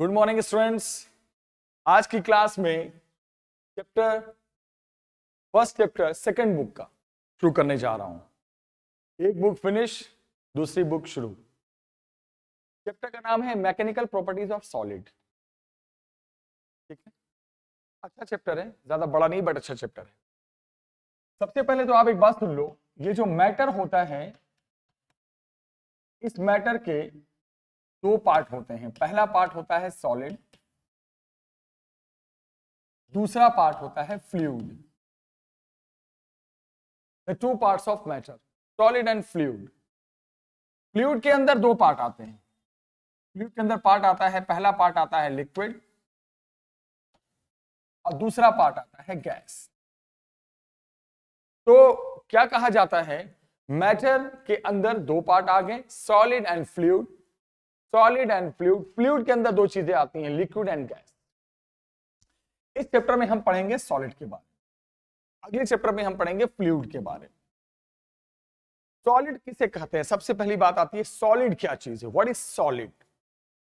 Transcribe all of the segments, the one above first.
Good morning students आज की class में chapter first chapter second book का शुरू करने जा रहा हूं एक बुक फिनिश दूसरी बुक शुरू चैप्टर का नाम है मैकेनिकल प्रॉपर्टीज ऑफ सॉलिड ठीक है अच्छा चैप्टर है ज्यादा बड़ा नहीं बट अच्छा चैप्टर है सबसे पहले तो आप एक बात सुन लो ये जो मैटर होता है इस मैटर के दो पार्ट होते हैं पहला पार्ट होता है सॉलिड दूसरा पार्ट होता है fluid the two parts of matter solid and fluid fluid के अंदर दो पार्ट आते हैं फ्लूड के अंदर पार्ट आता है पहला पार्ट आता है लिक्विड और दूसरा पार्ट आता है गैस तो क्या कहा जाता है मैटर के अंदर दो पार्ट आ गए solid and fluid solid and fluid fluid के अंदर दो चीजें आती हैं लिक्विड एंड गैस इस चैप्टर में हम पढ़ेंगे सॉलिड के बारे में अगले चैप्टर में हम पढ़ेंगे फ्लूड के बारे सॉलिड किसे कहते हैं सबसे पहली बात आती है सॉलिड क्या चीज है व्हाट इज सॉलिड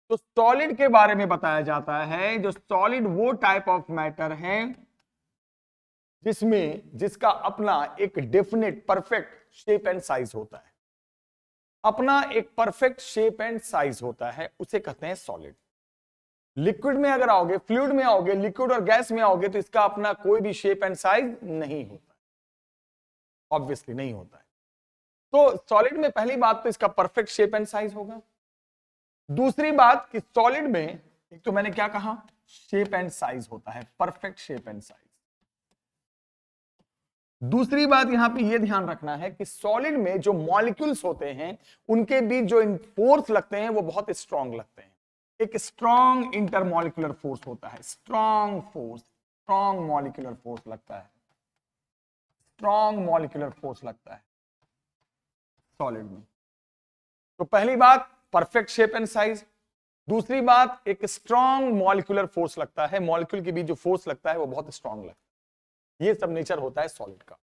तो सॉलिड के बारे में बताया जाता है जो सॉलिड वो टाइप ऑफ मैटर है जिसमें जिसका अपना एक definite perfect shape and size होता है अपना एक परफेक्ट शेप एंड साइज होता है उसे कहते हैं सॉलिड लिक्विड में अगर आओगे फ्लूड में आओगे लिक्विड और गैस में आओगे तो इसका अपना कोई भी शेप एंड साइज नहीं होता ऑब्वियसली नहीं होता है तो सॉलिड में पहली बात तो इसका परफेक्ट शेप एंड साइज होगा दूसरी बात कि सॉलिड में एक तो मैंने क्या कहा शेप एंड साइज होता है परफेक्ट शेप एंड साइज दूसरी बात यहां पे ये ध्यान रखना है कि सॉलिड में जो मॉलिक्यूल्स होते हैं उनके बीच जो फोर्स लगते हैं वो बहुत स्ट्रांग लगते हैं एक स्ट्रांग इंटरमोलिकुलर फोर्स होता है strong force strong molecular force लगता है स्ट्रांग मॉलिकुलर फोर्स लगता है सॉलिड में तो पहली बात परफेक्ट शेप एंड साइज दूसरी बात एक स्ट्रांग मॉलिकुलर फोर्स लगता है मॉलिक्यूल के बीच जो फोर्स लगता है वो बहुत स्ट्रांग लगता है ये सब नेचर होता है सॉलिड का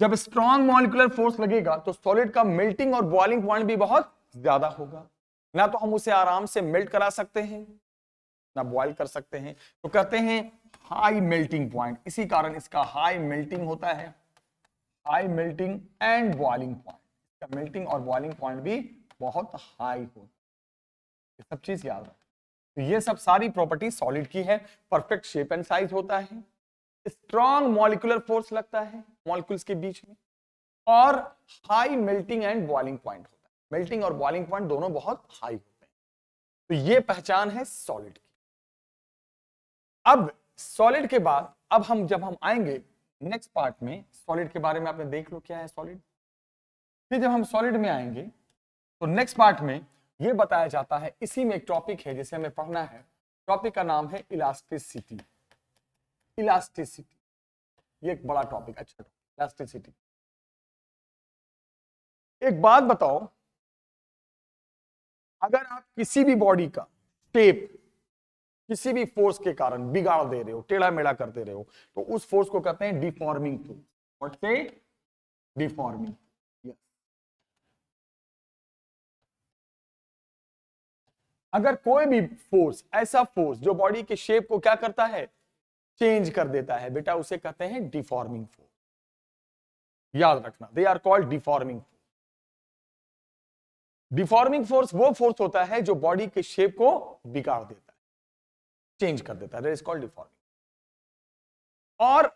जब स्ट्रॉन्ग मॉलिकुलर फोर्स लगेगा तो सॉलिड का मेल्टिंग और बॉइलिंग पॉइंट भी बहुत ज्यादा होगा ना तो हम उसे आराम से मेल्ट करा सकते हैं ना बॉइल कर सकते हैं तो कहते हैं हाई मेल्टिंग पॉइंट इसी कारण इसका हाई मेल्टिंग होता है high melting and boiling point इसका मेल्टिंग और बॉइलिंग पॉइंट भी बहुत हाई होता है ये सब चीज याद रखें तो ये सब सारी प्रॉपर्टी सॉलिड की है परफेक्ट शेप एंड साइज होता है स्ट्रॉन्ग मॉलिकुलर फोर्स लगता है मॉलिकुल्स के बीच में और high melting and boiling point होता है मेल्टिंग और बॉइलिंग पॉइंट दोनों बहुत हाई होते हैं तो ये पहचान है सॉलिड की अब सॉलिड के बाद अब हम जब हम आएंगे नेक्स्ट पार्ट में सॉलिड के बारे में आपने देख लो क्या है सॉलिड फिर जब हम सॉलिड में आएंगे तो नेक्स्ट पार्ट में यह बताया जाता है इसी में एक टॉपिक है जिसे हमें पढ़ना है टॉपिक का नाम है इलास्टिसिटी इलास्टिसिटी ये एक बड़ा टॉपिक अच्छा इलास्टिसिटी एक बात बताओ अगर आप किसी भी बॉडी का टेप किसी भी फोर्स के कारण बिगाड़ दे रहे हो टेढ़ा मेढ़ा कर दे रहे हो तो उस फोर्स को कहते हैं डिफॉर्मिंग फोर्स डिफॉर्मिंग अगर कोई भी फोर्स ऐसा फोर्स जो बॉडी के शेप को क्या करता है चेंज कर देता है बेटा उसे कहते हैं डिफॉर्मिंग फोर्स याद रखना they are called deforming force deforming force वो फोर्स होता है जो बॉडी के शेप को बिगाड़ देता है चेंज कर देता है कॉल्ड डिफॉर्मिंग और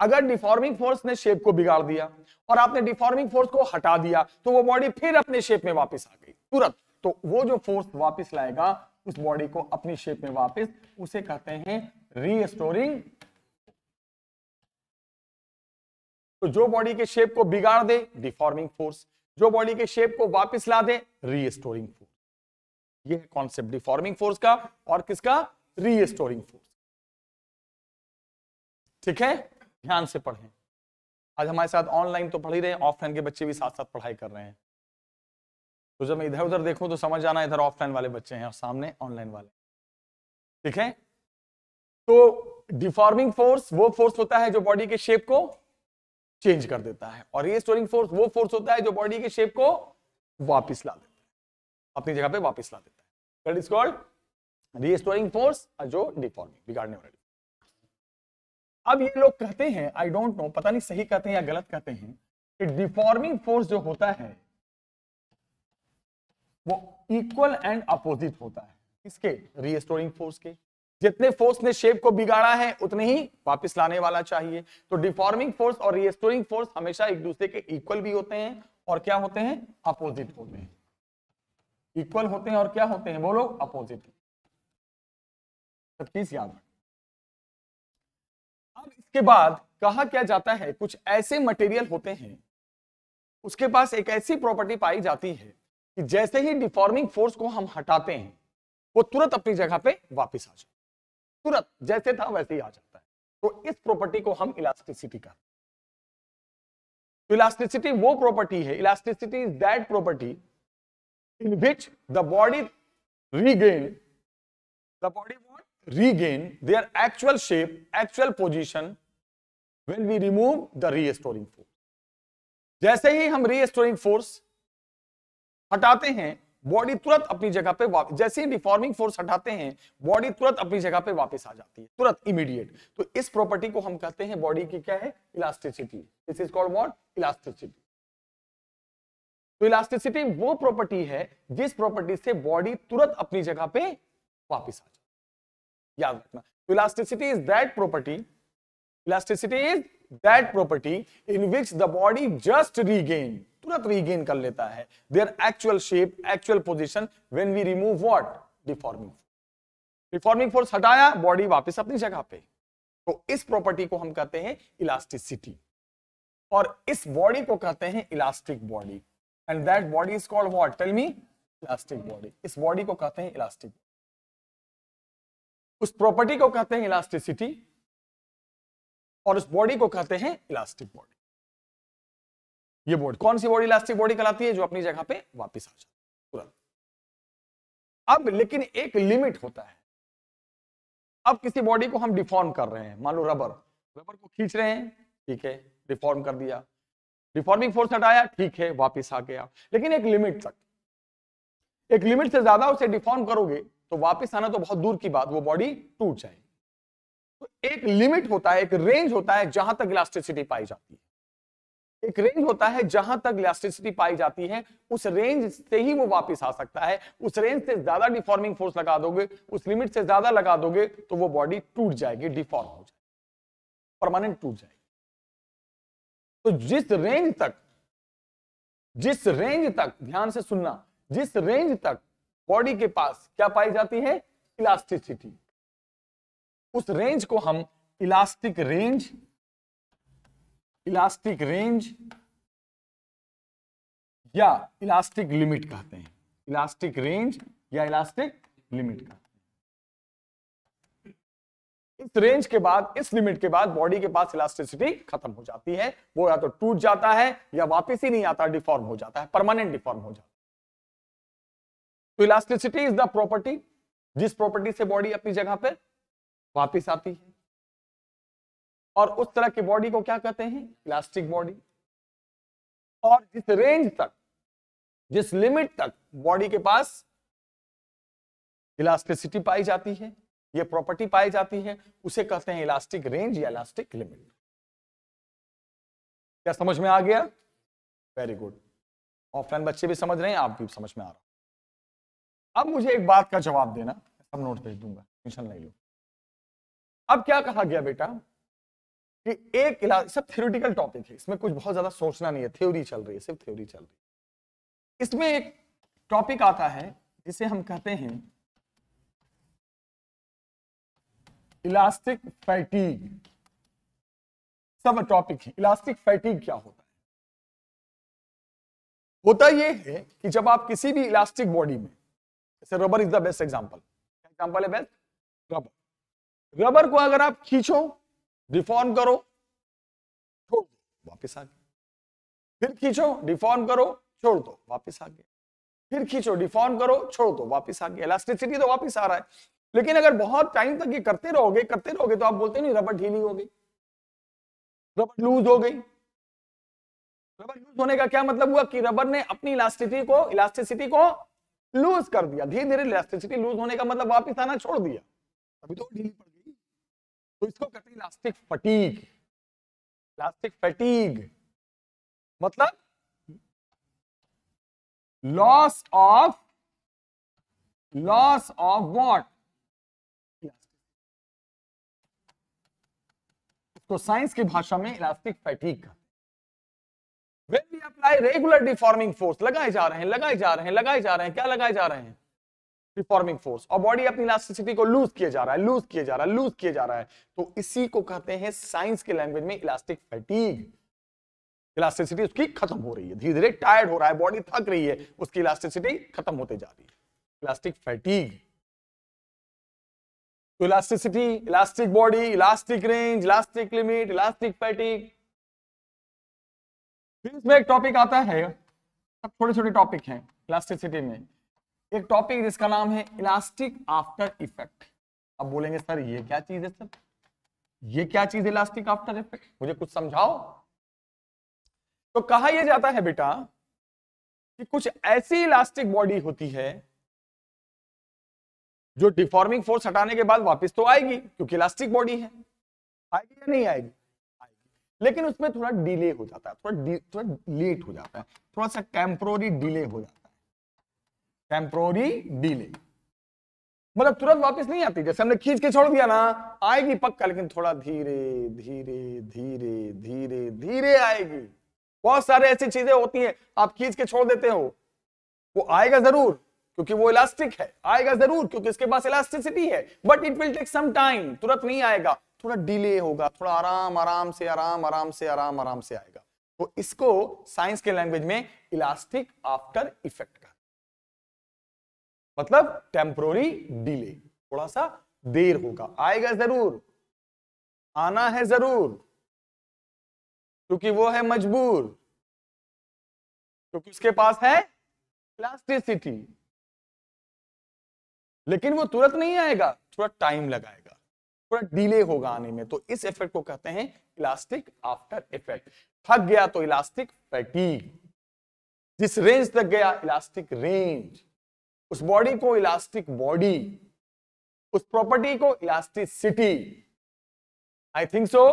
अगर डिफॉर्मिंग फोर्स ने शेप को बिगाड़ दिया और आपने डिफॉर्मिंग फोर्स को हटा दिया तो वो बॉडी फिर अपने शेप में वापस आ गई तुरंत तो वो जो फोर्स वापस लाएगा उस बॉडी को अपनी शेप में वापस उसे कहते हैं रीस्टोरिंग तो जो बॉडी के शेप को बिगाड़ दे डिफॉर्मिंग फोर्स जो बॉडी के शेप को वापस ला दे रीस्टोरिंग फोर्स यह कॉन्सेप्ट डिफॉर्मिंग फोर्स का और किसका रीस्टोरिंग फोर्स ठीक है ध्यान से पढ़ें आज हमारे साथ ऑनलाइन तो पढ़ ही रहे ऑफलाइन के बच्चे भी साथ साथ पढ़ाई कर रहे हैं तो जब मैं इधर उधर देखूं तो समझ जाना इधर ऑफलाइन वाले बच्चे हैं और सामने ऑनलाइन वाले ठीक है तो डिफॉर्मिंग फोर्स वो फोर्स होता है जो बॉडी के शेप को चेंज कर देता है और ये स्टोरिंग फोर्स वो फोर्स होता है जो बॉडी के शेप को वापिस ला देता है अपनी जगह पे वापिस ला देता है दैट रीस्टोरिंग फोर्स जो डिफॉर्मिंग बिगाड़ने वाली अब ये लोग कहते हैं आई डोंट नो पता नहीं सही कहते हैं या गलत कहते हैं कि डिफॉर्मिंग फोर्स जो होता है वो इक्वल एंड अपोजिट होता है किसके रीस्टोरिंग फोर्स के जितने फोर्स ने शेप को बिगाड़ा है उतने ही वापस लाने वाला चाहिए तो डिफॉर्मिंग फोर्स और रिस्टोरिंग फोर्स हमेशा एक दूसरे के इक्वल भी होते हैं और क्या होते हैं अपोजिट होते हैं इक्वल होते हैं और क्या होते हैं वो लोग अपोजिट सब चीज याद अब इसके बाद कहा क्या जाता है कुछ ऐसे मटेरियल होते हैं उसके पास एक ऐसी प्रॉपर्टी पाई जाती है कि जैसे ही डिफॉर्मिंग फोर्स को हम हटाते हैं वो तुरंत अपनी जगह पे वापस आ जाए तुरंत जैसे था वैसे ही आ जाता है तो इस प्रॉपर्टी को हम इलास्टिसिटी कहते हैं इलास्टिसिटी वो प्रॉपर्टी है elasticity is that property in which the body regain the body won't regain their actual shape actual position when we remove the restoring force जैसे ही हम रीस्टोरिंग फोर्स हटाते हैं बॉडी तुरंत अपनी जगह पे जैसे ही डिफॉर्मिंग फोर्स हटाते हैं बॉडी तुरंत अपनी जगह पे वापस आ जाती है तुरंत इमीडिएट तो इस प्रॉपर्टी को हम कहते हैं बॉडी की क्या है elasticity this is called what elasticity तो इलास्टिसिटी वो प्रॉपर्टी है जिस प्रॉपर्टी से बॉडी तुरंत अपनी जगह पे वापस आ जाती है याद रखना तो elasticity is that property elasticity is that property in which the body just regains तुरंत तो रीगेन कर लेता है their actual shape actual position when we remove what deforming deforming force हटाया बॉडी वापिस अपनी जगह पे तो इस प्रॉपर्टी को हम कहते हैं इलास्टिसिटी और इस बॉडी को कहते हैं elastic body and that body is called what tell me elastic body इस बॉडी को कहते हैं इलास्टिक उस प्रॉपर्टी को कहते हैं इलास्टिसिटी और उस बॉडी को कहते हैं इलास्टिक बॉडी ये बॉडी कौन सी बॉडी इलास्टिक बॉडी कहलाती है जो अपनी जगह पे वापस आ जाती है तुरंत अब लेकिन एक लिमिट होता है अब किसी बॉडी को हम डिफॉर्म कर रहे हैं मान लो रबर रबर को खींच रहे हैं ठीक है डिफॉर्म कर दिया डिफॉर्मिंग फोर्स हटाया ठीक है वापस आ गया लेकिन एक लिमिट तक एक लिमिट से ज्यादा उसे डिफॉर्म करोगे तो वापस आना तो बहुत दूर की बात वो बॉडी टूट जाएगी तो एक लिमिट होता है एक रेंज होता है जहां तक इलास्टिसिटी पाई जाती है एक रेंज होता है जहां तक इलास्टिसिटी पाई जाती है उस रेंज से ही वो वापस आ सकता है उस रेंज से ज्यादा डिफॉर्मिंग फोर्स लगा दोगे उस लिमिट से ज्यादा लगा दोगे तो वो बॉडी टूट जाएगी डिफॉर्म हो जाएगी परमानेंट टूट जाएगी तो जिस रेंज तक जिस रेंज तक ध्यान से सुनना जिस रेंज तक बॉडी के पास क्या पाई जाती है इलास्टिसिटी उस रेंज को हम इलास्टिक रेंज इलास्टिक रेंज या इलास्टिक लिमिट कहते हैं इलास्टिक रेंज या इलास्टिक लिमिट कहते हैं इस रेंज के बाद इस लिमिट के बाद बॉडी के पास इलास्टिसिटी खत्म हो जाती है वो या तो टूट जाता है या वापस ही नहीं आता डिफॉर्म हो जाता है परमानेंट डिफॉर्म हो जाता है तो इलास्टिसिटी इज द प्रॉपर्टी जिस प्रॉपर्टी से बॉडी अपनी जगह पर वापिस आती है और उस तरह की बॉडी को क्या कहते हैं इलास्टिक बॉडी और जिस रेंज तक जिस लिमिट तक बॉडी के पास इलास्टिसिटी पाई जाती है ये प्रॉपर्टी पाई जाती है उसे कहते हैं इलास्टिक रेंज या इलास्टिक लिमिट क्या समझ में आ गया वेरी गुड ऑफलाइन बच्चे भी समझ रहे हैं आप भी समझ में आ रहा अब मुझे एक बात का जवाब देना सब नोट भेज दूंगा टेंशन नहीं लो अब क्या कहा गया बेटा कि एक इलाज सब थ्योरिटिकल टॉपिक है इसमें कुछ बहुत ज्यादा सोचना नहीं है थ्योरी चल रही है सिर्फ थ्योरी चल रही है इसमें एक टॉपिक आता है जिसे हम कहते हैं इलास्टिक फैटीग सब टॉपिक है इलास्टिक फैटीग क्या होता है होता यह है कि जब आप किसी भी इलास्टिक बॉडी में जैसे rubber is the best example example है बेस्ट रबर रबर को अगर आप खींचो डिफॉर्म करो छोड़ दो वापिस आ गया फिर खींचो डिफॉर्म करो छोड़ दो वापिस आ गया फिर खींचो डिफॉर्म करो छोड़ दो वापिस आ गया इलास्टिसिटी तो वापिस आ रहा है लेकिन अगर बहुत टाइम तक ये करते रहोगे करते रहोगे तो आप बोलते नहीं रबड़ ढीली हो गई रबड़ लूज हो गई रबड़ लूज होने का क्या मतलब हुआ कि रबड़ ने अपनी इलास्टिसिटी को इलास्टिसिटी को लूज कर दिया धीरे धीरे इलास्टिसिटी लूज होने का मतलब वापिस आना छोड़ दिया अभी तो ढीली तो इसको कहते हैं इलास्टिक फटीग इलास्टिक फटीग मतलब loss of loss of what तो साइंस की भाषा में इलास्टिक फैटीक कहते when we apply regular deforming force लगाए जा रहे हैं लगाए जा रहे हैं लगाए जा रहे हैं क्या लगाए जा रहे हैं रिफॉर्मिंग फोर्स और बॉडी अपनी इलास्टिसिटी को लूज किया जा रहा है लूज किया जा रहा है लूज किया जा रहा है तो इसी को कहते हैं साइंस के लैंग्वेज में इलास्टिक फैटीग इलास्टिसिटी उसकी खत्म हो रही है धीरे धीरे टायर्ड हो रहा है बॉडी थक रही है उसकी इलास्टिसिटी खत्म होते जा रही है इलास्टिक फैटीग तो elasticity elastic body elastic range elastic limit elastic fatigue फिर इसमें एक टॉपिक आता है सब छोटे छोटे टॉपिक हैं इलास्टिसिटी में एक टॉपिक जिसका नाम है इलास्टिक आफ्टर इफेक्ट अब बोलेंगे सर ये क्या चीज है सर ये क्या चीज इलास्टिक आफ्टर इफेक्ट मुझे कुछ समझाओ तो कहा यह जाता है बेटा कि कुछ ऐसी इलास्टिक बॉडी होती है जो डिफॉर्मिंग फोर्स हटाने के बाद वापस तो आएगी क्योंकि इलास्टिक बॉडी है आएगी या नहीं आएगी आएगी लेकिन उसमें थोड़ा डिले हो जाता है थोड़ा थोड़ा लेट हो जाता है थोड़ा सा टेम्प्रोरी डिले हो जाता है टेम्प्रोरी डीले मतलब तुरंत वापस नहीं आती जैसे हमने खींच के छोड़ दिया ना आएगी पक्का लेकिन थोड़ा धीरे धीरे धीरे धीरे धीरे आएगी बहुत सारे ऐसी चीजें होती हैं आप खींच के छोड़ देते हो वो आएगा जरूर क्योंकि वो इलास्टिक है आएगा जरूर क्योंकि इसके पास इलास्टिसिटी है but it will take some time तुरंत नहीं आएगा थोड़ा डिले होगा थोड़ा आराम आराम से आराम आराम से आराम आराम से आएगा तो इसको साइंस के लैंग्वेज में इलास्टिक आफ्टर इफेक्ट मतलब टेम्प्रोरी डिले थोड़ा सा देर होगा आएगा जरूर आना है जरूर क्योंकि वो है मजबूर क्योंकि उसके पास है प्लास्टिसिटी लेकिन वो तुरंत नहीं आएगा थोड़ा टाइम लगाएगा थोड़ा डिले होगा आने में तो इस इफेक्ट को कहते हैं इलास्टिक आफ्टर इफेक्ट थक गया तो इलास्टिक फैटी जिस रेंज तक गया इलास्टिक रेंज उस बॉडी को इलास्टिक बॉडी उस प्रॉपर्टी को इलास्टिसिटी आई थिंक सो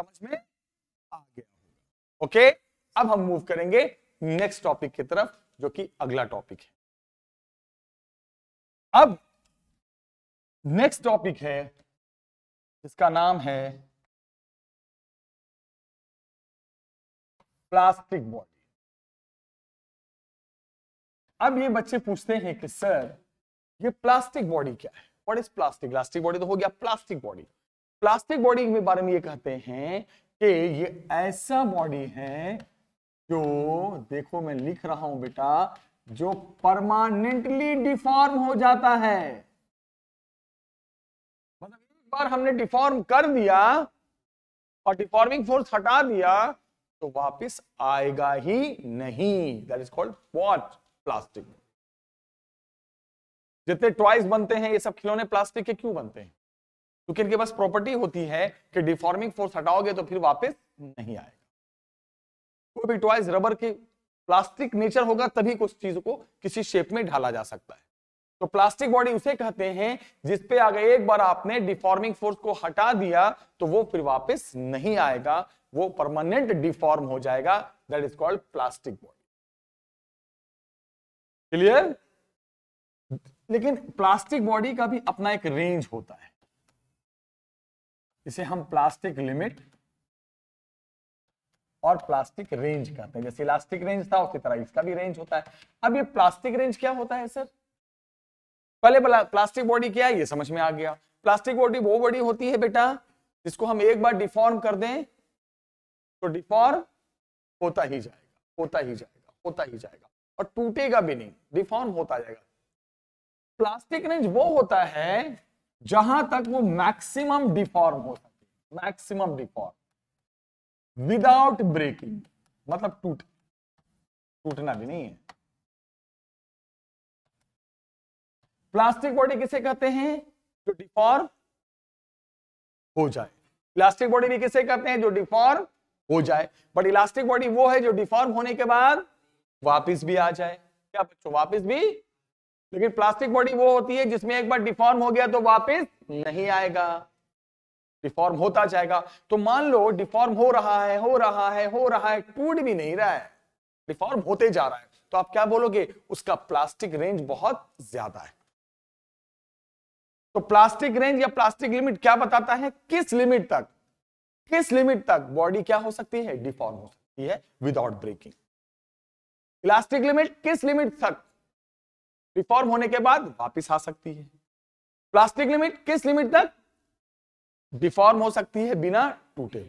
समझ में आ गया ओके अब हम मूव करेंगे नेक्स्ट टॉपिक की तरफ जो कि अगला टॉपिक है अब नेक्स्ट टॉपिक है जिसका नाम है प्लास्टिक बॉडी अब ये बच्चे पूछते हैं कि सर ये प्लास्टिक बॉडी क्या है what is plastic plastic body तो हो गया प्लास्टिक बॉडी प्लास्टिक बॉडी के बारे में ये कहते हैं कि ये ऐसा बॉडी है जो देखो मैं लिख रहा हूं बेटा जो परमानेंटली डिफॉर्म हो जाता है मतलब एक बार हमने डिफॉर्म कर दिया और डिफॉर्मिंग फोर्स हटा दिया तो वापस आएगा ही नहीं that is called what plastic जितने टॉयज बनते हैं ये सब खिलौने प्लास्टिक के क्यों बनते हैं क्योंकि इनके पास प्रॉपर्टी होती है कि डिफॉर्मिंग फोर्स हटाओगे तो फिर वापस नहीं आएगा कोई भी टॉयज रबर के प्लास्टिक नेचर होगा तभी कुछ चीज को किसी शेप में ढाला जा सकता है तो प्लास्टिक बॉडी उसे कहते हैं जिसपे अगर एक बार आपने डिफॉर्मिंग फोर्स को हटा दिया तो वो फिर वापस नहीं आएगा वो परमानेंट डिफॉर्म हो जाएगा that is called plastic body clear लेकिन प्लास्टिक बॉडी का भी अपना एक रेंज होता है इसे हम प्लास्टिक लिमिट और प्लास्टिक रेंज कहते हैं जैसे इलास्टिक रेंज था उसी तरह इसका भी रेंज होता है अब ये प्लास्टिक रेंज क्या होता है सर पहले प्लास्टिक बॉडी क्या है ये समझ में आ गया प्लास्टिक बॉडी वो बॉडी होती है बेटा जिसको हम एक बार डिफॉर्म कर दें तो डिफॉर्म होता ही जाएगा होता ही जाएगा होता ही जाएगा और टूटेगा भी नहीं डिफॉर्म होता जाएगा प्लास्टिक रेंज वो होता है जहां तक वो मैक्सिमम डिफॉर्म हो सके मैक्सिमम डिफॉर्म विदाउट ब्रेकिंग मतलब टूट टूटना भी नहीं है प्लास्टिक बॉडी किसे कहते हैं जो डिफॉर्म हो जाए प्लास्टिक बॉडी भी किसे कहते हैं जो डिफॉर्म हो जाए बट इलास्टिक बॉडी वो है जो डिफॉर्म होने के बाद वापस भी आ जाए क्या बच्चों वापस भी लेकिन प्लास्टिक बॉडी वो होती है जिसमें एक बार डिफॉर्म हो गया तो वापस नहीं आएगा डिफॉर्म होता जाएगा तो मान लो डिफॉर्म हो रहा है हो रहा है हो रहा है टूट भी नहीं रहा है डिफॉर्म होते जा रहा है तो आप क्या बोलोगे उसका प्लास्टिक रेंज बहुत ज्यादा है तो प्लास्टिक रेंज या प्लास्टिक लिमिट क्या बताता है किस लिमिट तक किस लिमिट तक बॉडी क्या हो सकती है डिफॉर्म हो सकती है विदाउट ब्रेकिंग इलास्टिक लिमिट किस लिमिट तक रिफॉर्म होने के बाद वापस आ सकती है प्लास्टिक लिमिट किस लिमिट तक डिफॉर्म हो सकती है बिना टूटे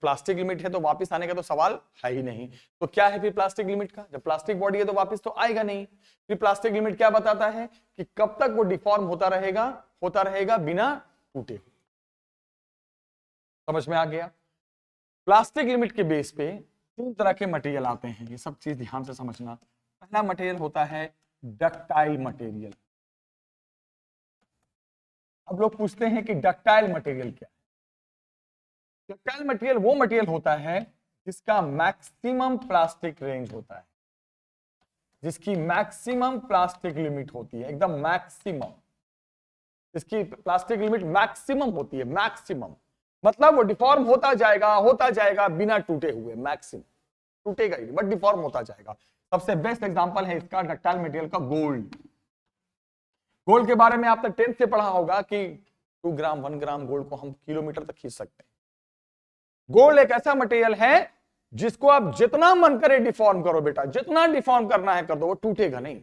प्लास्टिक लिमिट है तो वापस आने का तो सवाल है ही नहीं तो क्या है फिर प्लास्टिक लिमिट का जब प्लास्टिक बॉडी है तो वापस तो आएगा नहीं फिर प्लास्टिक लिमिट क्या बताता है कि कब तक वो डिफॉर्म होता रहेगा होता रहेगा बिना टूटे समझ में आ गया प्लास्टिक लिमिट के बेस पे तीन तरह के मटेरियल आते हैं ये सब चीज ध्यान से समझना पहला मटेरियल होता है डक्टाइल मटेरियल अब लोग पूछते हैं कि डक्टाइल मटेरियल क्या है डक्टाइल मटेरियल वो मटेरियल होता है जिसका मैक्सिमम प्लास्टिक रेंज होता है जिसकी मैक्सिमम प्लास्टिक लिमिट होती है एकदम मैक्सिमम जिसकी प्लास्टिक लिमिट मैक्सिमम होती है मैक्सिमम मतलब वो डिफॉर्म होता जाएगा होता जाएगा बिना टूटे हुए मैक्सिम टूटेगा ही नहीं बट डिफॉर्म होता जाएगा सबसे बेस्ट एग्जांपल है इसका डक्टाइल मटेरियल का गोल्ड गोल्ड के बारे में आपने टेंथ से पढ़ा होगा कि two gram one gram gold को हम किलोमीटर तक खींच सकते हैं गोल्ड एक ऐसा मटेरियल है जिसको आप जितना मन करे डिफॉर्म करो बेटा जितना डिफॉर्म करना है कर दो वो टूटेगा नहीं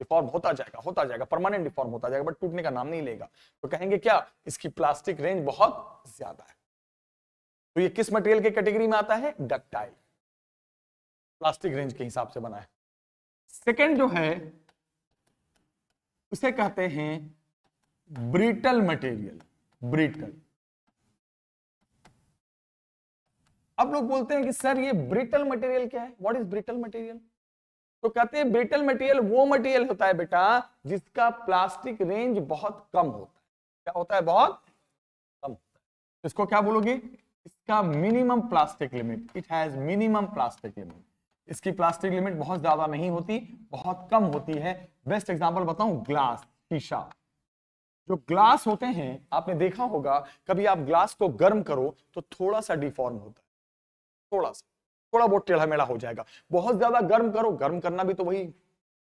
डिफॉर्म होता जाएगा होता जाएगा परमानेंट डिफॉर्म होता जाएगा बट टूटने का नाम नहीं लेगा तो कहेंगे क्या इसकी प्लास्टिक रेंज बहुत ज्यादा है तो ये किस मटेरियल के कैटेगरी में आता है डकटाइल प्लास्टिक रेंज के हिसाब से बना है सेकेंड जो है उसे कहते हैं ब्रिटल मटेरियल ब्रिटल अब लोग बोलते हैं कि सर ये ब्रिटल मटेरियल क्या है व्हाट इज ब्रिटल मटेरियल तो कहते हैं ब्रिटल मटेरियल वो मटेरियल होता है बेटा जिसका प्लास्टिक रेंज बहुत कम होता है क्या होता है बहुत कम होता है तो इसको क्या बोलोगे इसका minimum plastic limit it has minimum plastic limit इसकी प्लास्टिक लिमिट बहुत ज्यादा नहीं होती बहुत कम होती है बेस्ट एग्जाम्पल बताऊ ग्लास शीशा जो ग्लास होते हैं आपने देखा होगा कभी आप ग्लास को गर्म करो तो थोड़ा सा डिफॉर्म होता है थोड़ा सा थोड़ा बहुत टेढ़ा मेढ़ा हो जाएगा बहुत ज्यादा गर्म करो गर्म करना भी तो वही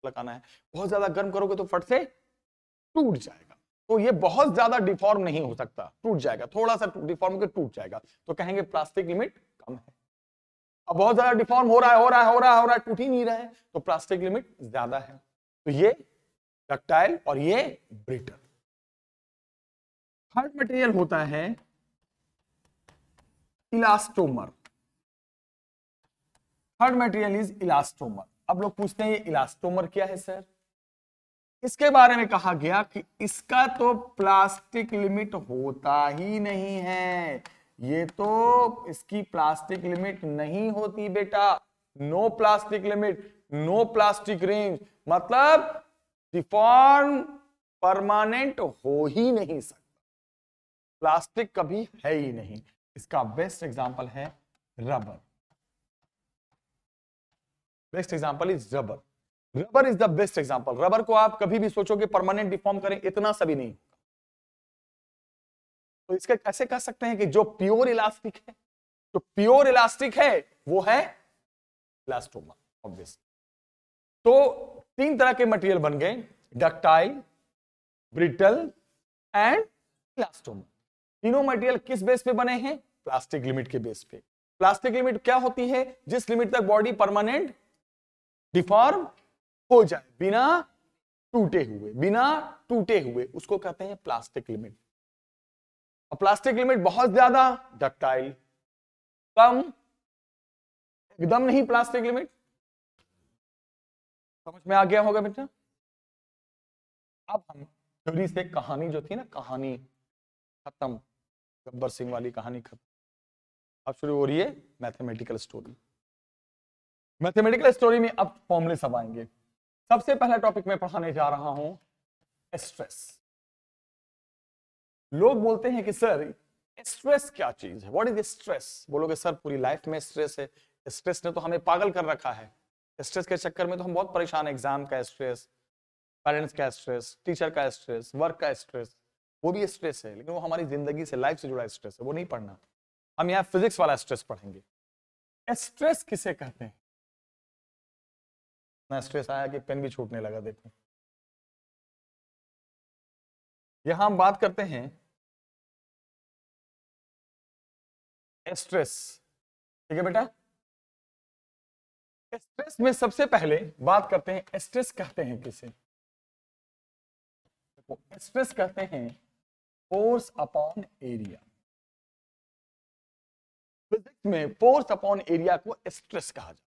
लगाना है बहुत ज्यादा गर्म करोगे तो फट से टूट जाएगा तो ये बहुत ज्यादा डिफॉर्म नहीं हो सकता टूट जाएगा थोड़ा सा डिफॉर्म के टूट जाएगा तो कहेंगे प्लास्टिक लिमिट कम है अब बहुत ज्यादा डिफॉर्म हो रहा है हो रहा है हो रहा है हो रहा है टूट ही नहीं रहा है तो प्लास्टिक लिमिट ज्यादा है तो ये डक्टाइल और ये ब्रिटल हार्ड मटेरियल होता है elastomer third material is elastomer अब लोग पूछते हैं ये इलास्टोमर क्या है सर इसके बारे में कहा गया कि इसका तो प्लास्टिक लिमिट होता ही नहीं है ये तो इसकी प्लास्टिक लिमिट नहीं होती बेटा no plastic limit no plastic range मतलब डिफॉर्म परमानेंट हो ही नहीं सकता प्लास्टिक कभी है ही नहीं इसका बेस्ट एग्जांपल है rubber best example is rubber rubber is the best example rubber को आप कभी भी सोचोगे परमानेंट डिफॉर्म करें इतना सभी नहीं तो इसका कैसे कह सकते हैं कि जो प्योर इलास्टिक है जो प्योर इलास्टिक है वो है इलास्टोमा ऑब्वियस तो तीन तरह के मटेरियल बन गए डक्टाइल ब्रिटल एंड इलास्टोमा तीनों मटेरियल किस बेस पे बने हैं प्लास्टिक लिमिट के बेस पे प्लास्टिक लिमिट क्या होती है जिस लिमिट तक बॉडी परमानेंट डिफॉर्म हो जाए बिना टूटे हुए बिना टूटे हुए उसको कहते हैं प्लास्टिक लिमिट प्लास्टिक लिमिट बहुत ज्यादा डक्टाइल कम एकदम नहीं प्लास्टिक लिमिट समझ में आ गया होगा बेटा अब हम थ्योरी से कहानी जो थी ना कहानी खत्म गब्बर सिंह वाली कहानी खत्म अब शुरू हो रही है मैथमेटिकल स्टोरी मैथमेटिकल स्टोरी में अब फॉर्मुले सब आएंगे सबसे पहला टॉपिक मैं पढ़ाने जा रहा हूं स्ट्रेस लोग बोलते हैं कि सर स्ट्रेस क्या चीज है व्हाट इज स्ट्रेस बोलोगे सर पूरी लाइफ में स्ट्रेस है स्ट्रेस ने तो हमें पागल कर रखा है स्ट्रेस के चक्कर में तो हम बहुत परेशान है एग्जाम का स्ट्रेस पेरेंट्स का स्ट्रेस टीचर का स्ट्रेस वर्क का स्ट्रेस वो भी स्ट्रेस है लेकिन वो हमारी जिंदगी से लाइफ से जुड़ा स्ट्रेस है वो नहीं पढ़ना हम यहाँ फिजिक्स वाला स्ट्रेस पढ़ेंगे स्ट्रेस किसे कहते हैं इतना स्ट्रेस आया कि पेन भी छूटने लगा देखो यहां हम बात करते हैं स्ट्रेस ठीक है बेटा स्ट्रेस में सबसे पहले बात करते हैं स्ट्रेस कहते हैं किसे देखो स्ट्रेस कहते हैं फोर्स अपॉन एरिया फिजिक्स में फोर्स अपॉन एरिया को स्ट्रेस कहा जाता है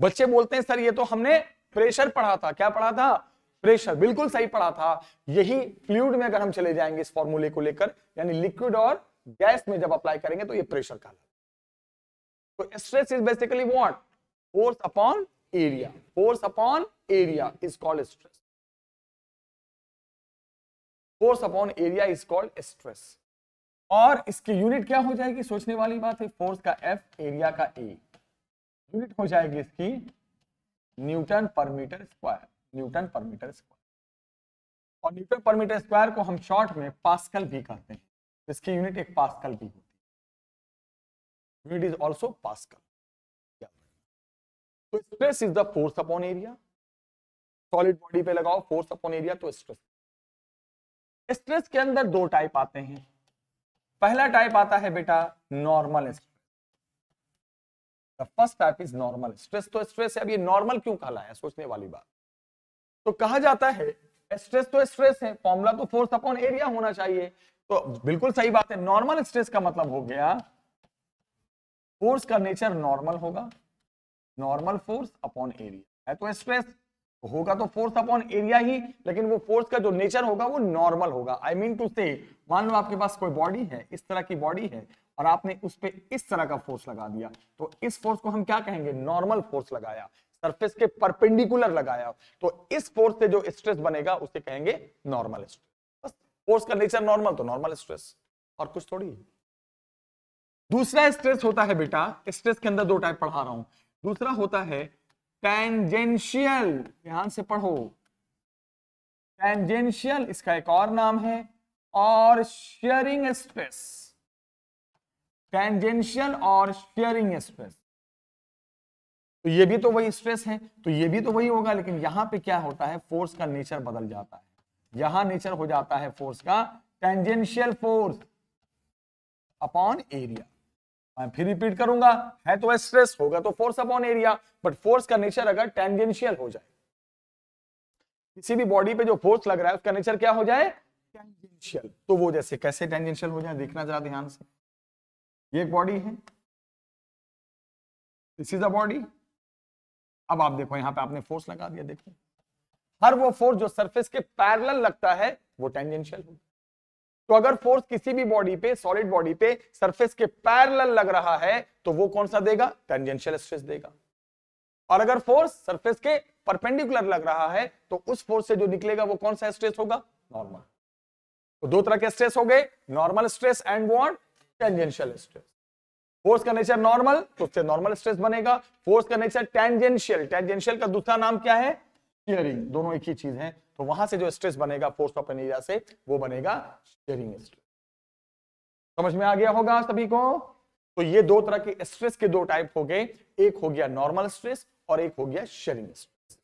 बच्चे बोलते हैं सर ये तो हमने प्रेशर पढ़ा था क्या पढ़ा था प्रेशर बिल्कुल सही पढ़ा था यही फ्लूड में अगर हम चले जाएंगे इस फॉर्मूले को लेकर यानी लिक्विड और गैस में जब अप्लाई करेंगे तो ये प्रेशर कहलाता तो stress is basically what force upon area force upon area is called stress force upon area is called stress और इसकी यूनिट क्या हो जाएगी सोचने वाली बात है फोर्स का एफ एरिया का ए e। यूनिट हो जाएगी इसकी newton per meter square newton per meter square और न्यूटन पर मीटर स्क्वायर को हम शॉर्ट में पास्कल भी कहते हैं इसकी यूनिट एक पास्कल भी होती है यूनिट इज ऑल्सो पास्कल तो stress is the force upon area solid body पे लगाओ फोर्स अपॉन एरिया तो स्ट्रेस स्ट्रेस के अंदर दो टाइप आते हैं पहला टाइप आता है बेटा normal stress first type is normal stress तो स्ट्रेस है अब ये नॉर्मल क्यों कहलाया सोचने वाली बात तो कहा जाता है स्ट्रेस तो स्ट्रेस है फॉर्मूला तो फोर्स अपॉन एरिया होना चाहिए तो बिल्कुल सही बात है नॉर्मल स्ट्रेस का मतलब हो गया फोर्स का नेचर नॉर्मल होगा नॉर्मल फोर्स अपॉन एरिया है तो स्ट्रेस होगा तो फोर्स अपॉन एरिया ही लेकिन वो फोर्स का जो नेचर होगा वो नॉर्मल होगा आई मीन टू से मान लो आपके पास कोई बॉडी है इस तरह की बॉडी है और आपने उस पर इस तरह का फोर्स लगा दिया तो इस फोर्स को हम क्या कहेंगे नॉर्मल फोर्स लगाया सरफेस के परपेंडिकुलर लगाया तो इस फोर्स से जो स्ट्रेस बनेगा उसे कहेंगे नॉर्मल स्ट्रेस फोर्स का नेचर नॉर्मल तो नॉर्मल स्ट्रेस और कुछ थोड़ी दूसरा स्ट्रेस होता है बेटा स्ट्रेस के अंदर दो टाइप पढ़ा रहा हूं दूसरा होता है टेंजेंशियल ध्यान से पढ़ो टेंजेंशियल इसका एक और नाम है और शेयरिंग स्ट्रेस टेंजेंशियल और शेयरिंग स्ट्रेस तो ये भी तो वही स्ट्रेस है तो ये भी तो वही होगा लेकिन यहां पे क्या होता है फोर्स का नेचर बदल जाता है यहां नेचर हो जाता है फोर्स का टेंजेंशियल फोर्स अपॉन एरिया मैं फिर रिपीट करूंगा है तो स्ट्रेस होगा तो force upon area but force का नेचर अगर टेंजेंशियल हो जाए किसी भी बॉडी पे जो फोर्स लग रहा है उसका नेचर क्या हो जाए टेंजेंशियल तो वो जैसे कैसे टेंजेंशियल हो जाए देखना जरा ध्यान से ये एक बॉडी है दिस इज अ बॉडी अब आप देखो यहां पे आपने फोर्स लगा दिया देखो हर वो फोर्स जो सरफेस के पैरल लगता है वो टेंजेंशियल होगा तो अगर फोर्स किसी भी बॉडी पे सॉलिड बॉडी पे सरफेस के पैरल लग रहा है तो वो कौन सा देगा टेंजेंशियल स्ट्रेस देगा और अगर फोर्स सरफेस के परपेंडिकुलर लग रहा है तो उस फोर्स से जो निकलेगा वो कौन सा स्ट्रेस होगा नॉर्मल तो दो तरह के स्ट्रेस हो गए normal stress and want tangential stress force का नेचर नॉर्मल तो उससे नॉर्मल स्ट्रेस बनेगा फोर्स का नेचर टेंजेंशियल टेंजेंशियल का दूसरा नाम क्या है शेयरिंग दोनों एक ही चीज है तो वहां से जो स्ट्रेस बनेगा फोर्स ऑफ एन एरिया से वो बनेगा शेयरिंग स्ट्रेस समझ में आ गया होगा सभी को तो ये दो तरह के स्ट्रेस के दो टाइप हो गए एक हो गया नॉर्मल स्ट्रेस और एक हो गया शेयरिंग स्ट्रेस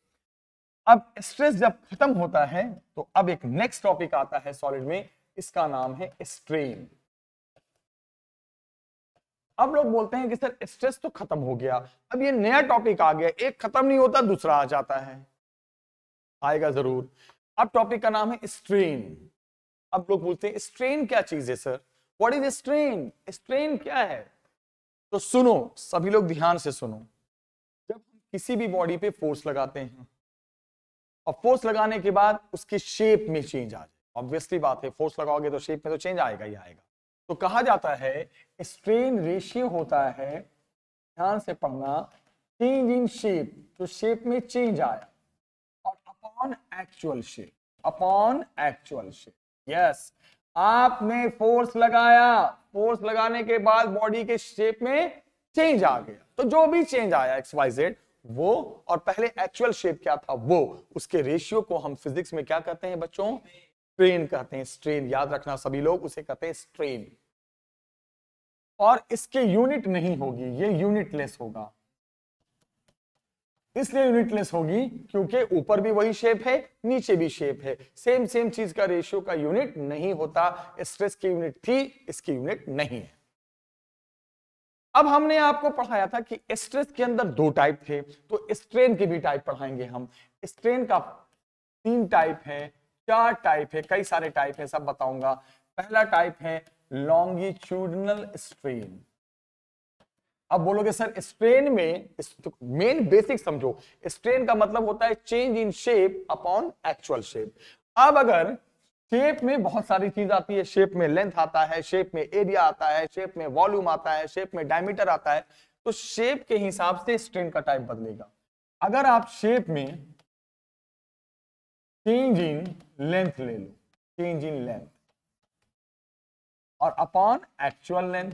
अब स्ट्रेस जब खत्म होता है तो अब एक नेक्स्ट टॉपिक आता है सॉलिड में इसका नाम है स्ट्रेन अब लोग बोलते हैं कि सर स्ट्रेस तो खत्म हो गया अब ये नया टॉपिक आ गया एक खत्म नहीं होता दूसरा आ जाता है आएगा जरूर अब टॉपिक का नाम है स्ट्रेन अब लोग बोलते हैं स्ट्रेन क्या चीज है sir what is strain strain क्या है तो सुनो सभी लोग ध्यान से सुनो जब हम किसी भी बॉडी पे फोर्स लगाते हैं और फोर्स लगाने के बाद उसकी शेप में चेंज आ जाए ऑब्वियसली बात है फोर्स लगाओगे तो शेप में तो चेंज आएगा ही आएगा तो कहा जाता है स्ट्रेन रेशियो होता है ध्यान से पढ़ना चेंज इन शेप तो शेप में चेंज आया और upon actual shape upon actual shape yes आपने फोर्स लगाया फोर्स लगाने के बाद बॉडी के शेप में चेंज आ गया तो जो भी चेंज आया एक्स वाई जेड वो और पहले एक्चुअल शेप क्या था वो उसके रेशियो को हम फिजिक्स में क्या कहते हैं बच्चों स्ट्रेन कहते हैं स्ट्रेन याद रखना सभी लोग उसे कहते हैं स्ट्रेन और इसके यूनिट नहीं होगी ये यूनिटलेस होगा इसलिए यूनिटलेस होगी क्योंकि ऊपर भी वही शेप है नीचे भी शेप है सेम सेम चीज का रेशियो का यूनिट नहीं होता स्ट्रेस की यूनिट थी इसकी यूनिट नहीं है अब हमने आपको पढ़ाया था कि स्ट्रेस के अंदर दो टाइप थे तो स्ट्रेन के भी टाइप पढ़ाएंगे हम स्ट्रेन का तीन टाइप है क्या टाइप है कई सारे टाइप है सब बताऊंगा पहला टाइप है लॉन्गिट्यूडनल स्ट्रेन अब बोलोगे सर स्ट्रेन में मेन बेसिक तो समझो स्ट्रेन का मतलब होता है change in shape upon actual shape अब अगर शेप में बहुत सारी चीज आती है शेप में लेंथ आता है शेप में एरिया आता है शेप में वॉल्यूम आता है शेप में डायमीटर आता है तो शेप के हिसाब से स्ट्रेन का टाइप बदलेगा अगर आप शेप में चेंज इन लेंथ ले लो चेंज इन लेंथ और अपॉन एक्चुअल लेंथ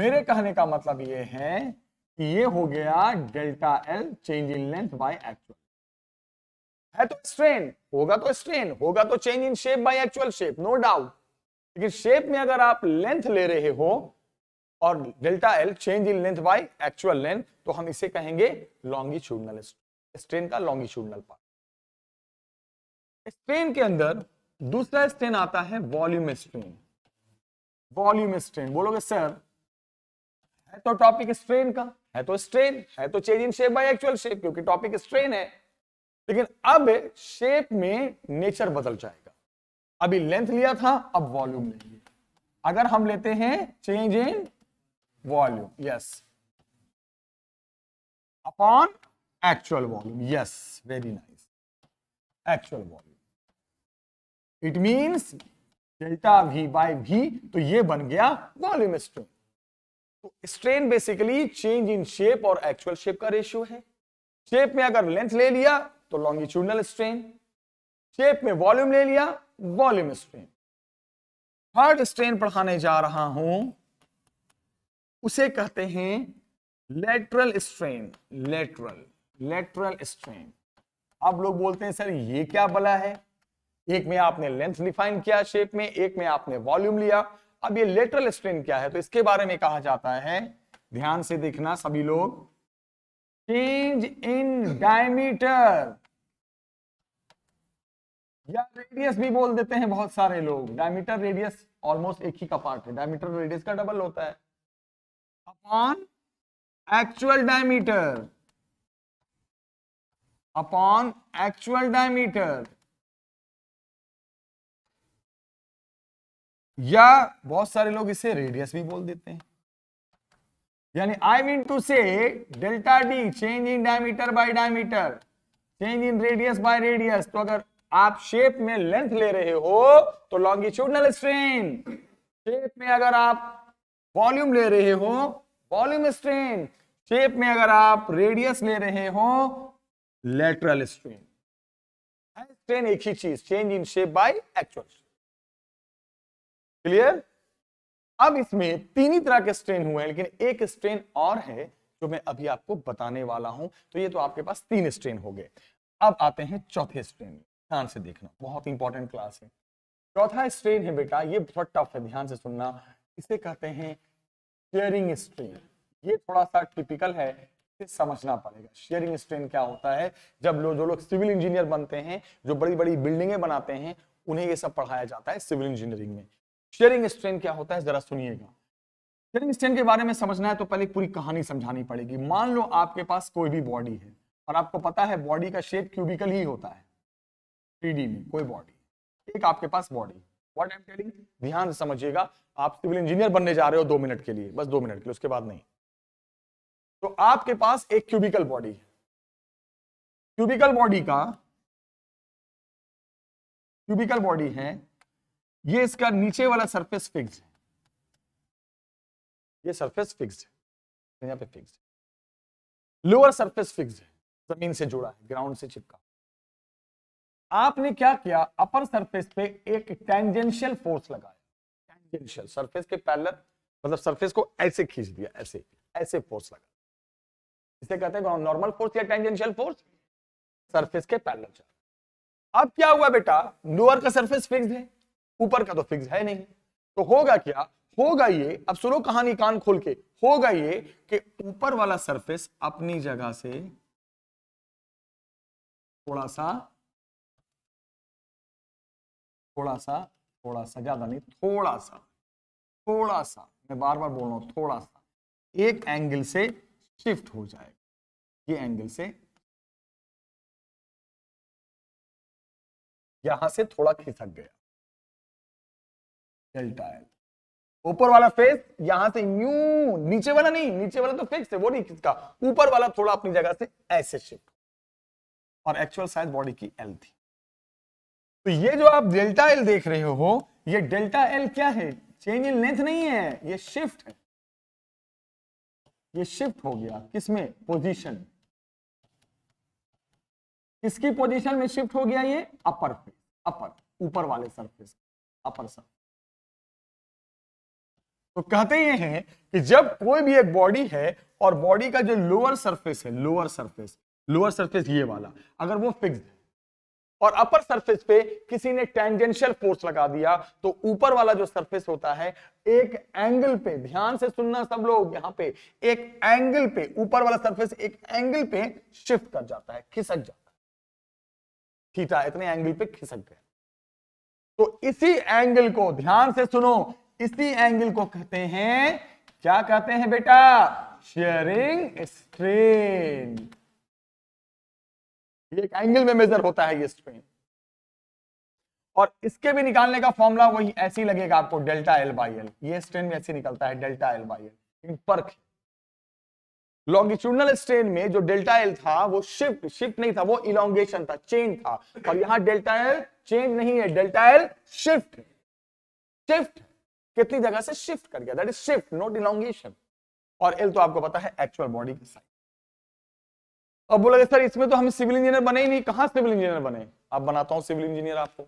मेरे कहने का मतलब ये है कि ये हो गया delta L change in length by actual है तो स्ट्रेन होगा तो स्ट्रेन होगा तो change in shape by actual shape no doubt लेकिन शेप में अगर आप लेंथ ले रहे हो और delta L change in length by actual length तो हम इसे कहेंगे लॉन्गिट्यूडनल स्ट्रेन स्ट्रेन का लॉन्गिट्यूडनल पार्ट स्ट्रेन के अंदर दूसरा स्ट्रेन आता है वॉल्यूम स्ट्रेन वॉल्यूम स्ट्रेन बोलोगे सर है तो टॉपिक स्ट्रेन का है तो स्ट्रेन है तो change in shape by actual shape क्योंकि टॉपिक स्ट्रेन है लेकिन अब शेप में नेचर बदल जाएगा अभी लेंथ लिया था अब वॉल्यूम लेंगे अगर हम लेते हैं change in volume yes upon actual volume yes very nice actual volume it means delta V by V तो ये बन गया वॉल्यूम स्ट्रेन तो strain basically change in shape और एक्चुअल शेप का रेशियो है शेप में अगर लेंथ ले लिया तो लॉन्गिट्यूडनल स्ट्रेन शेप में वॉल्यूम ले लिया वॉल्यूम स्ट्रेन थर्ड स्ट्रेन पढ़ाने जा रहा हूं उसे कहते हैं lateral strain lateral lateral strain अब लोग बोलते हैं सर ये क्या बला है एक में आपने लेंथ डिफाइन किया शेप में एक में आपने वॉल्यूम लिया अब ये लेटरल स्ट्रेन क्या है तो इसके बारे में कहा जाता है ध्यान से देखना सभी लोग चेंज इन डायमीटर या रेडियस भी बोल देते हैं बहुत सारे लोग डायमीटर रेडियस ऑलमोस्ट एक ही का पार्ट है डायमीटर रेडियस का डबल होता है upon actual diameter upon actual diameter या बहुत सारे लोग इसे रेडियस भी बोल देते हैं यानी आई मीन टू से delta D change in diameter by diameter change in radius by radius तो अगर आप शेप में लेंथ ले रहे हो तो लॉन्गिट्यूडनल स्ट्रेन शेप में अगर आप वॉल्यूम ले रहे हो वॉल्यूम स्ट्रेन शेप में अगर आप रेडियस ले रहे हो लेटरल स्ट्रेन है strain एक ही चीज change in shape by actual clear अब इसमें तीन ही तरह के स्ट्रेन हुए हैं लेकिन एक स्ट्रेन और है जो मैं अभी आपको बताने वाला हूं तो ये तो आपके पास तीन स्ट्रेन हो गए अब आते हैं चौथे स्ट्रेन ध्यान से देखना बहुत इंपॉर्टेंट क्लास है चौथा स्ट्रेन है बेटा ये बहुत टफ है ध्यान से सुनना इसे कहते हैं शेयरिंग स्ट्रेन ये थोड़ा सा टिपिकल है से समझना पड़ेगा शेयरिंग स्ट्रेन क्या होता है जब लोग जो लोग सिविल इंजीनियर बनते हैं जो बड़ी बड़ी बिल्डिंगे बनाते हैं उन्हें यह सब पढ़ाया जाता है सिविल इंजीनियरिंग में शेयरिंग स्ट्रेन क्या होता है जरा सुनिएगा शेयरिंग स्ट्रेन के बारे में समझना है तो पहले पूरी कहानी समझानी पड़ेगी मान लो आपके पास कोई भी बॉडी है और आपको पता है बॉडी का शेप क्यूबिकल ही होता है थ्री में कोई बॉडी एक आपके पास body what I am telling ध्यान समझिएगा आप सिविल इंजीनियर बनने जा रहे हो दो मिनट के लिए बस दो मिनट के लिए उसके बाद नहीं तो आपके पास एक क्यूबिकल बॉडी है क्यूबिकल बॉडी का क्यूबिकल बॉडी है ये इसका नीचे वाला सरफेस फिक्स है ये सरफेस फिक्स है तो यहां पे है लोअर सरफेस फिक्स है जमीन से जुड़ा है ग्राउंड से चिपका आपने क्या किया अपर सरफेस पे एक टेंजेंशियल फोर्स लगाया टेंजेंशियल सरफेस के पैरेलल मतलब सरफेस को ऐसे खींच दिया ऐसे ऐसे फोर्स लगा इसे कहते हैं नॉर्मल फोर्स या टेंजेंशियल फोर्स सरफेस के पैरल चार्ज अब क्या हुआ बेटा लोअर का सरफेस फिक्स है ऊपर का तो फिक्स है नहीं तो होगा क्या होगा ये अब सुनो कहानी कान खोल के होगा ये कि ऊपर वाला सरफेस अपनी जगह से थोड़ा सा थोड़ा सा थोड़ा सा ज्यादा नहीं थोड़ा सा थोड़ा सा मैं बार बार बोल रहा हूं थोड़ा सा एक एंगल से शिफ्ट हो जाएगा ये एंगल से यहां से थोड़ा खिसक गया डेल्टा एल ऊपर वाला फेस यहां से न्यू नीचे वाला नहीं नीचे वाला तो फिक्स है वो नहीं किसका ऊपर वाला थोड़ा अपनी जगह से ऐसे शिफ्ट और एक्चुअल साइज बॉडी की एल थी तो ये जो आप डेल्टा एल देख रहे हो ये डेल्टा एल क्या है चेंज इन लेंथ नहीं है ये शिफ्ट है ये शिफ्ट हो गया किसमें पोजीशन किसकी पोजीशन में शिफ्ट हो गया ये अपर फेस अपर ऊपर वाले सरफेस अपर सरफेस तो कहते ये हैं कि जब कोई भी एक बॉडी है और बॉडी का जो लोअर सरफेस है लोअर सरफेस लोअर सरफेस ये वाला अगर वो फिक्स्ड है और अपर सरफेस पे किसी ने टेंजेंशियल फोर्स लगा दिया तो ऊपर वाला जो सरफेस होता है एक एंगल पे ध्यान से सुनना सब लोग यहां पे एक एंगल पे ऊपर वाला सरफेस एक एंगल पे शिफ्ट कर जाता है खिसक जाता है थीटा इतने एंगल पे खिसक गया तो इसी एंगल को ध्यान से सुनो इसी एंगल को कहते हैं क्या कहते हैं बेटा शेयरिंग स्ट्रेन ये एक एंगल में मेजर होता है ये स्ट्रेन और इसके भी निकालने का फॉर्मूला वही ऐसे ही लगेगा आपको डेल्टा एल बाई एल ये स्ट्रेन में ऐसे निकलता है डेल्टा एल बाई एल इन पर लॉन्गिट्यूडनल स्ट्रेन में जो डेल्टा एल था वो शिफ्ट शिफ्ट नहीं था वो इलोंगेशन था चेंज था और यहां डेल्टा एल चेंज नहीं है डेल्टा एल शिफ्ट शिफ्ट कितनी जगह से शिफ्ट कर गया that is shift not elongation और एल तो आपको पता है एक्चुअल बॉडी की साइज और बोला गया सर इसमें तो हम सिविल इंजीनियर बने ही नहीं कहा सिविल इंजीनियर बने आप बनाता हूं सिविल इंजीनियर आपको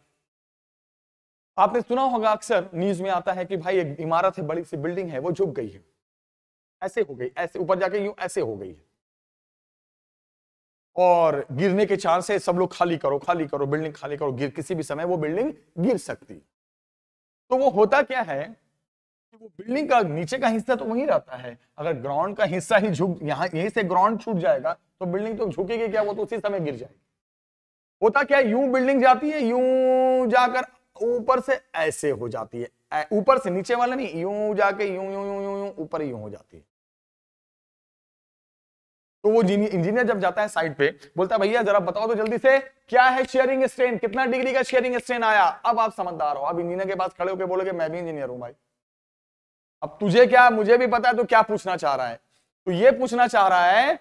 आपने सुना होगा अक्सर न्यूज में आता है कि भाई एक इमारत है बड़ी सी बिल्डिंग है वो झुक गई है ऐसे हो गई ऐसे ऊपर जाके यूं ऐसे हो गई है और गिरने के चांस है सब लोग खाली करो खाली करो बिल्डिंग खाली करो गिर किसी भी समय वो बिल्डिंग गिर सकती तो वो होता क्या है वो बिल्डिंग का नीचे का हिस्सा तो वहीं रहता है अगर ग्राउंड का हिस्सा ही झुक यहाँ यही से ग्राउंड छूट जाएगा तो बिल्डिंग तो झुकेगी क्या वो तो उसी समय गिर जाएगी होता क्या यूं बिल्डिंग जाती है यूं जाकर ऊपर से ऐसे हो जाती है ऊपर से नीचे वाला नहीं यूं जाके यूं यूं यूं यूं ऊपर यूं हो जाती है तो वो इंजीनियर जब जाता है साइड पे बोलता है भैया जरा बताओ तो जल्दी से क्या है शेयरिंग स्ट्रेन कितना डिग्री का शेयरिंग स्ट्रेन आया अब आप समझदार हो आप इंजीनियर के पास खड़े होकर बोलोगे मैं भी इंजीनियर हूं भाई अब तुझे क्या मुझे भी पता है तो क्या पूछना चाह रहा है तो ये पूछना चाह रहा है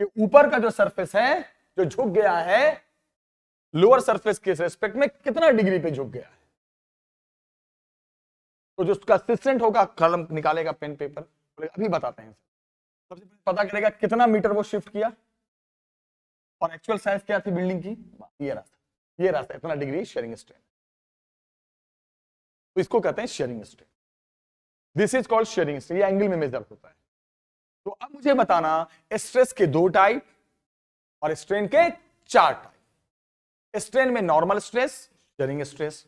कि ऊपर का जो सरफेस है जो झुक गया है लोअर सरफेस के रेस्पेक्ट में कितना डिग्री पे झुक गया है तो जो उसका असिस्टेंट होगा कलम निकालेगा पेन पेपर बोले अभी बताते हैं सबसे पहले पता करेगा कितना मीटर वो शिफ्ट किया और एक्चुअल साइज क्या थी बिल्डिंग की ये रास्ता ये रास्ता इतना डिग्री शेयरिंग स्ट्रेंथ तो इसको कहते हैं shearing strength this is called shearing stress ये एंगल में मेजर होता है तो अब मुझे बताना स्ट्रेस के दो टाइप और स्ट्रेन के चार टाइप स्ट्रेन में normal stress shearing stress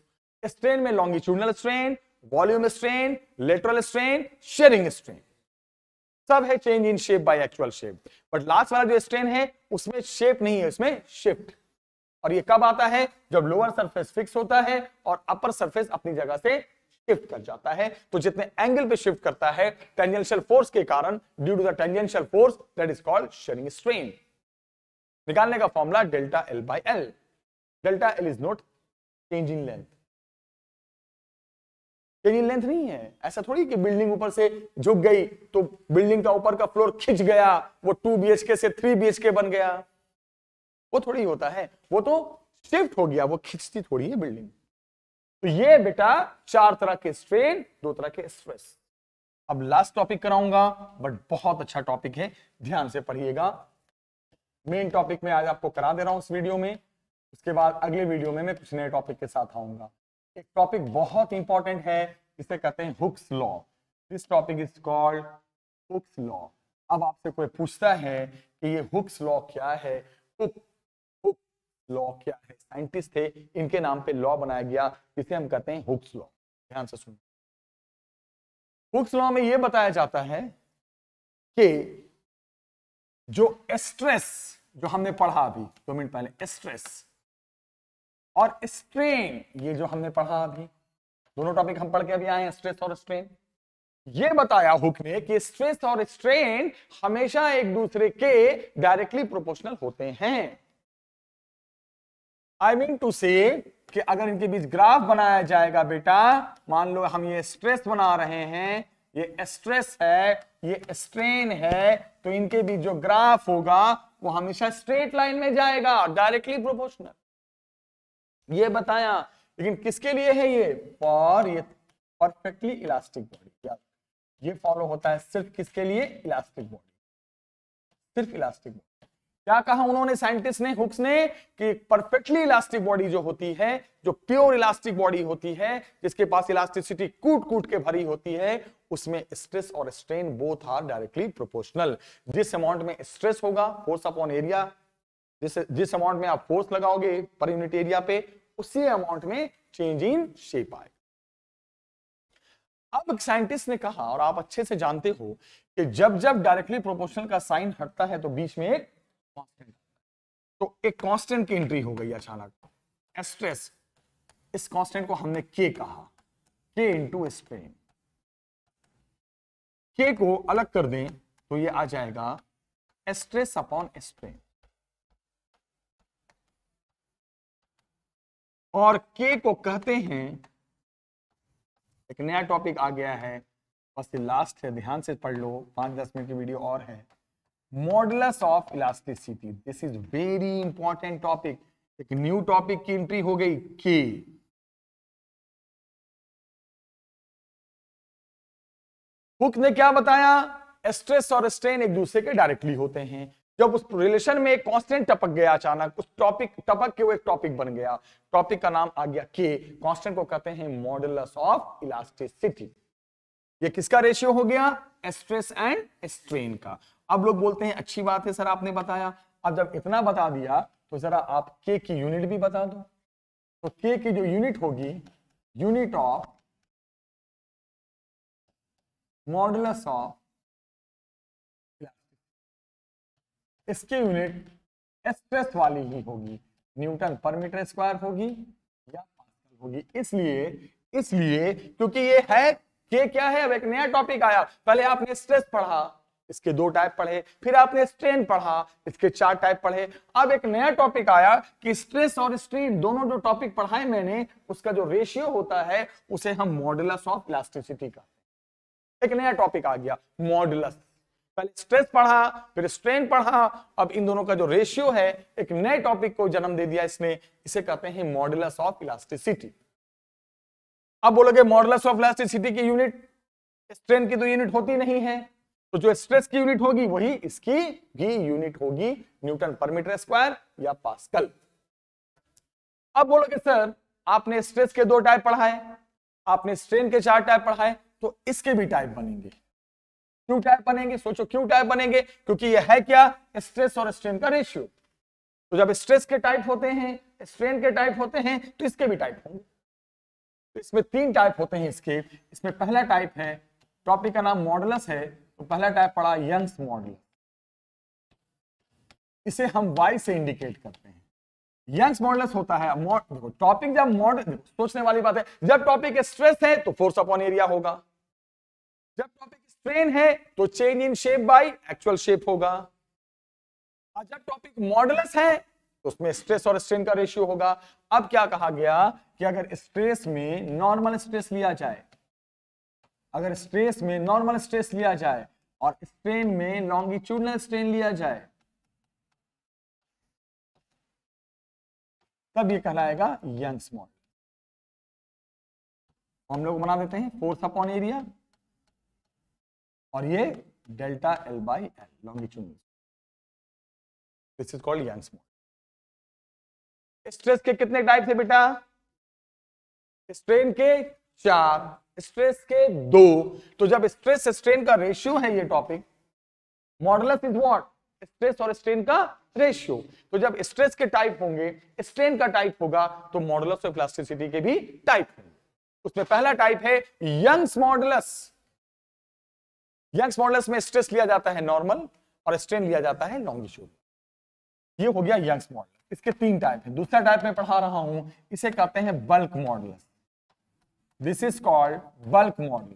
strain में longitudinal strain volume strain lateral strain shearing strain सब है change in shape by actual shape but last वाला जो स्ट्रेन है उसमें शेप नहीं है उसमें शिफ्ट और ये कब आता है जब लोअर सरफेस फिक्स होता है और अपर सरफेस अपनी जगह से शिफ्ट कर जाता है तो जितने एंगल पे शिफ्ट करता है टेंजेंशियल फोर्स के कारण due to the tangential force that is called shearing strain निकालने का formula delta L by L delta L is not change in length change in length नहीं है ऐसा थोड़ी कि बिल्डिंग ऊपर से झुक गई तो बिल्डिंग का ऊपर का फ्लोर खिंच गया वो टू बी से थ्री बी बन गया वो थोड़ी होता है वो तो शिफ्ट हो गया वो खिंचती थोड़ी है बिल्डिंग तो ये बेटा चार तरह के स्ट्रेन दो तरह के स्ट्रेस अब लास्ट टॉपिक कराऊंगा बट बहुत अच्छा टॉपिक है ध्यान से पढ़िएगा मेन टॉपिक में आज आपको करा दे रहा हूं इस वीडियो में उसके बाद अगले वीडियो में मैं कुछ नए टॉपिक के साथ आऊंगा एक टॉपिक बहुत इंपॉर्टेंट है इसे कहते हैं Hooke's law this topic is called Hooke's law अब आपसे कोई पूछता है कि ये हुक्स लॉ क्या है तो लॉ क्या है साइंटिस्ट थे इनके नाम पे लॉ बनाया गया जिसे हम कहते हैं हुक्स लॉ ध्यान से सुन हुक्स लॉ में यह बताया जाता है कि जो स्ट्रेस जो हमने पढ़ा अभी दो मिनट पहले स्ट्रेस और स्ट्रेन ये जो हमने पढ़ा अभी दोनों टॉपिक हम पढ़ के अभी आए हैं स्ट्रेस और स्ट्रेन ये बताया हुक ने कि स्ट्रेस और स्ट्रेन हमेशा एक दूसरे के डायरेक्टली प्रोपोर्शनल होते हैं आई मीन टू से कि अगर इनके बीच ग्राफ बनाया जाएगा बेटा मान लो हम ये स्ट्रेस बना रहे हैं ये स्ट्रेस है ये स्ट्रेन है तो इनके बीच जो ग्राफ होगा वो हमेशा स्ट्रेट लाइन में जाएगा डायरेक्टली प्रोपोर्शनल ये बताया लेकिन किसके लिए है ये फॉर ये परफेक्टली इलास्टिक बॉडी ये फॉलो होता है सिर्फ किसके लिए इलास्टिक बॉडी सिर्फ इलास्टिक बॉडी क्या कहा उन्होंने साइंटिस्ट ने हुक्स ने कि परफेक्टली इलास्टिक बॉडी जो होती है जो प्योर इलास्टिक बॉडी होती है जिसके पास इलास्टिसिटी कूट कूट के भरी होती है उसमें स्ट्रेस और strain both are directly proportional जिस अमाउंट में स्ट्रेस होगा फोर्स अपॉन एरिया जिस अमाउंट में आप फोर्स लगाओगे पर यूनिट एरिया पे उसी अमाउंट में चेंज इन शेप आए अब साइंटिस्ट ने कहा और आप अच्छे से जानते हो कि जब जब डायरेक्टली प्रोपोर्शनल का साइन हटता है तो बीच में एक कांस्टेंट तो एक कांस्टेंट की एंट्री हो गई अचानक स्ट्रेस इस कांस्टेंट को हमने के कहा के इंटू स्ट्रेन के को अलग कर दें तो ये आ जाएगा स्ट्रेस अपॉन स्ट्रेन और के को कहते हैं एक नया टॉपिक आ गया है बस लास्ट है ध्यान से पढ़ लो पांच दस मिनट की वीडियो और है modulus of elasticity this is very important topic एक न्यू टॉपिक की एंट्री हो गई के हुक ने क्या बताया स्ट्रेस और स्ट्रेन एक दूसरे के डायरेक्टली होते हैं जब उस रिलेशन में एक कांस्टेंट टपक गया अचानक उस टॉपिक टपक के वो एक टॉपिक बन गया टॉपिक का नाम आ गया के कांस्टेंट को कहते हैं मॉडलस ऑफ इलास्टिसिटी ये किसका रेशियो हो गया स्ट्रेस एंड स्ट्रेन का अब लोग बोलते हैं अच्छी बात है सर आपने बताया अब जब इतना बता दिया तो जरा आप के की यूनिट भी बता दो तो के की जो यूनिट होगी यूनिट ऑफ मॉडुलस ऑफ इसकी यूनिट स्ट्रेस वाली ही होगी न्यूटन पर मीटर स्क्वायर होगी या पास्कल होगी इसलिए इसलिए क्योंकि ये है के क्या है अब एक नया टॉपिक आया पहले आपने स्ट्रेस पढ़ा इसके दो टाइप पढ़े फिर आपने स्ट्रेन पढ़ा इसके चार टाइप पढ़े अब एक नया टॉपिक आया कि स्ट्रेस और स्ट्रेन दोनों जो टॉपिक पढ़ाए मैंने उसका जो रेशियो होता है उसे हम मॉडुलस ऑफ प्लास्टिसिटी का एक नया टॉपिक आ गया मॉडुलस पहले स्ट्रेस पढ़ा फिर स्ट्रेन पढ़ा अब इन दोनों का जो रेशियो है एक नए टॉपिक को जन्म दे दिया इसने इसे कहते हैं मॉडुलस ऑफ इलास्टिसिटी अब बोलोगे मॉडुलस ऑफ इलास्टिसिटी की यूनिट स्ट्रेन की तो यूनिट होती नहीं है तो जो स्ट्रेस की यूनिट होगी वही इसकी भी यूनिट होगी न्यूटन पर मीटर स्क्वायर या पास्कल अब बोलोगे सर आपने स्ट्रेस के दो टाइप पढ़ाए आपने स्ट्रेन के चार टाइप पढ़ाए तो इसके भी टाइप बनेंगे क्यों टाइप बनेंगे सोचो क्यों टाइप बनेंगे क्योंकि यह है क्या स्ट्रेस और स्ट्रेन का रेशियो तो जब स्ट्रेस के टाइप होते हैं स्ट्रेन के टाइप होते हैं तो इसके भी टाइप होंगे तो इसमें तीन टाइप होते हैं इसके इसमें पहला टाइप है टॉपिक का नाम मॉडलस है तो पहला टाइप पड़ा यंग्स मॉडल इसे हम वाई से इंडिकेट करते हैं यंग्स मॉडल्स होता है टॉपिक जब मॉडल सोचने वाली बात है जब टॉपिक स्ट्रेस है तो फोर्स अपॉन एरिया होगा जब टॉपिक स्ट्रेन है तो change in shape by actual shape होगा जब टॉपिक मॉडल्स है तो उसमें स्ट्रेस और स्ट्रेन का रेशियो होगा अब क्या कहा गया कि अगर स्ट्रेस में नॉर्मल स्ट्रेस लिया जाए अगर स्ट्रेस में नॉर्मल स्ट्रेस लिया जाए और स्ट्रेन में लॉन्गिट्यूडनल स्ट्रेन लिया जाए तब ये कहलाएगा यंग्स मॉडल तो हम लोग बना देते हैं फोर्स अपॉन एरिया और ये delta L by L longitudinal this is called Young's model stress के कितने टाइप थे बेटा स्ट्रेन के चार स्ट्रेस के दो तो जब स्ट्रेस स्ट्रेन का रेशियो है ये topic modulus is what stress और स्ट्रेन का रेशियो तो जब स्ट्रेस के टाइप होंगे स्ट्रेन का टाइप होगा तो मॉडलस ऑफ प्लास्टिसिटी के भी टाइप होंगे उसमें पहला टाइप है यंग्स मॉडलस यंग्स मॉडलस में स्ट्रेस लिया जाता है नॉर्मल और स्ट्रेन लिया जाता है लॉन्गिट्यूड ये हो गया यंग्स मॉडल इसके तीन टाइप है दूसरा टाइप में पढ़ा रहा हूं इसे कहते हैं bulk modulus this is called bulk model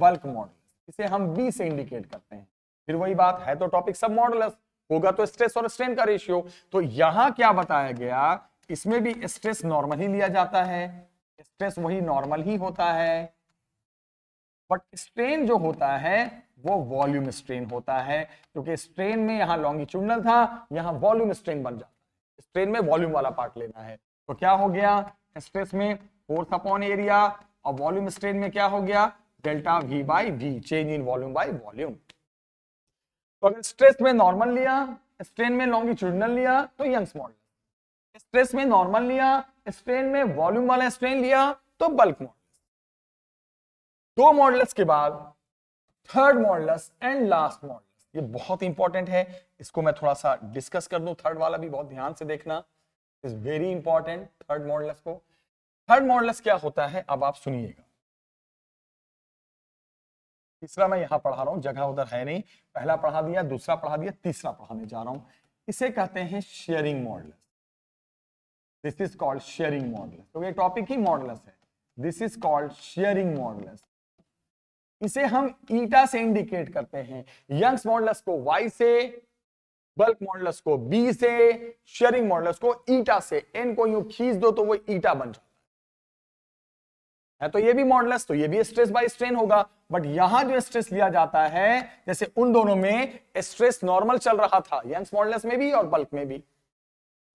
bulk model इसे हम बी से इंडिकेट करते हैं फिर वही बात है तो टॉपिक सब मॉडल होगा तो स्ट्रेस और स्ट्रेन का रेशियो तो यहां क्या बताया गया इसमें भी स्ट्रेस नॉर्मल ही लिया जाता है स्ट्रेस वही नॉर्मल ही होता है बट स्ट्रेन जो होता है वो वॉल्यूम स्ट्रेन होता है क्योंकि स्ट्रेन में यहां लॉन्गिट्यूडनल था यहां वॉल्यूम स्ट्रेन बन जाता है स्ट्रेन में वॉल्यूम वाला पार्ट लेना है तो क्या हो गया स्ट्रेस में फोर्स अपॉन एरिया और वॉल्यूम स्ट्रेन में क्या हो गया delta V by V change in volume by volume तो अगर स्ट्रेस में नॉर्मल लिया स्ट्रेन में लॉन्गिट्यूडनल लिया तो यंग्स मॉडल स्ट्रेस में नॉर्मल लिया स्ट्रेन में वॉल्यूम वाला स्ट्रेन लिया तो बल्क मॉडल दो मॉडल्स के बाद third models and last models ये बहुत इंपॉर्टेंट है इसको मैं थोड़ा सा डिस्कस कर दूं थर्ड वाला भी बहुत ध्यान से देखना is very important third models को थर्ड मॉडलस क्या होता है अब आप सुनिएगा तीसरा मैं यहां पढ़ा रहा हूं जगह उधर है नहीं पहला पढ़ा दिया दूसरा पढ़ा दिया तीसरा पढ़ाने जा रहा हूं इसे कहते हैं shearing modulus this is called shearing modulus तो ये टॉपिक ही मॉडलस है this is called shearing modulus इसे हम ईटा से इंडिकेट करते हैं यंग्स मॉडलस को वाई से बल्क मॉडलस को बी से शेयरिंग मॉडलस को ईटा से एन को यू खींच दो तो वो ईटा बन जाए है तो ये भी मॉडलस तो ये भी स्ट्रेस बाय स्ट्रेन होगा बट यहां जो स्ट्रेस लिया जाता है जैसे उन दोनों में स्ट्रेस नॉर्मल चल रहा था यंग्स मॉडलस में भी और बल्क में भी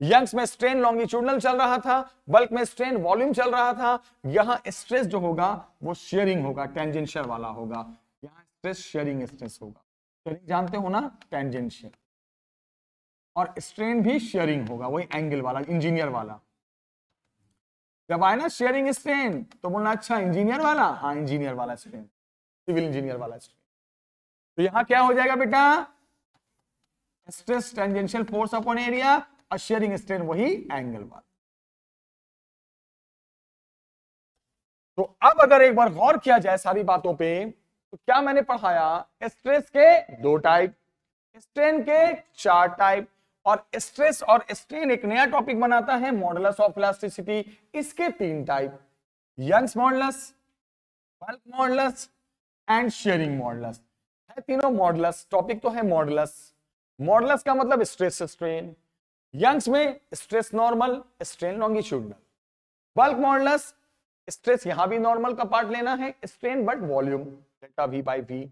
यंग्स में स्ट्रेन लॉन्गिट्यूडनल चल रहा था बल्क में स्ट्रेन वॉल्यूम चल रहा था यहां स्ट्रेस जो होगा वो शेयरिंग होगा टेंजेंशियल वाला होगा यहां स्ट्रेस शेयरिंग स्ट्रेस होगा शेयरिंग जानते हो ना टेंजेंशियल और स्ट्रेन भी शेयरिंग होगा वही एंगल वाला इंजीनियर वाला जब आए ना शेयरिंग स्ट्रेन तो बोलना अच्छा इंजीनियर वाला हाँ इंजीनियर वाला स्ट्रेन सिविल इंजीनियर वाला स्ट्रेन तो यहां क्या हो जाएगा बेटा stress tangential force upon area और शेयरिंग स्ट्रेन वही एंगल वाला तो अब अगर एक बार गौर किया जाए सारी बातों पे तो क्या मैंने पढ़ाया स्ट्रेस के दो टाइप स्ट्रेन के चार टाइप और स्ट्रेस और स्ट्रेन एक नया टॉपिक बनाता है मॉडलस ऑफ इलास्टिसिटी इसके तीन type Young's modulus bulk modulus and shearing modulus है तीनों मॉडलस टॉपिक तो है मॉडलस मॉडलस का मतलब स्ट्रेस स्ट्रेन यंग्स में stress normal strain longitudinal bulk modulus stress यहां भी नॉर्मल का पार्ट लेना है strain but volume delta V by V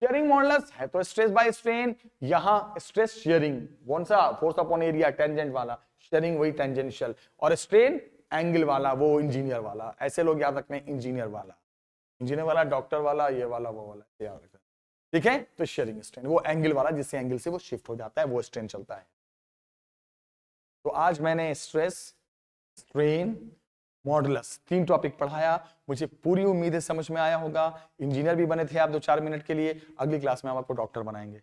shearing modulus है तो स्ट्रेस बाय स्ट्रेन यहां स्ट्रेस शेयरिंग कौन सा फोर्स अपॉन एरिया टेंजेंट वाला शेयरिंग वही टेंजेंशियल और स्ट्रेन एंगल वाला वो इंजीनियर वाला ऐसे लोग याद रखने इंजीनियर वाला इंजीनियर वाला डॉक्टर वाला ये वाला वो वाला याद रखना ठीक है तो शेयरिंग स्ट्रेन वो एंगल वाला जिससे एंगल से वो शिफ्ट हो जाता है वो स्ट्रेन चलता है तो आज मैंने स्ट्रेस स्ट्रेन मॉडलस तीन टॉपिक पढ़ाया मुझे पूरी उम्मीद है समझ में आया होगा इंजीनियर भी बने थे आप दो चार मिनट के लिए अगली क्लास में हम आपको डॉक्टर बनाएंगे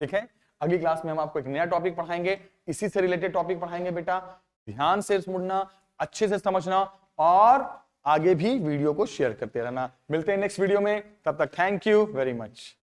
ठीक है अगली क्लास में हम आपको एक नया टॉपिक पढ़ाएंगे इसी से रिलेटेड टॉपिक पढ़ाएंगे बेटा ध्यान से मुड़ना अच्छे से समझना और आगे भी वीडियो को शेयर करते रहना मिलते हैं नेक्स्ट वीडियो में तब तक थैंक यू वेरी मच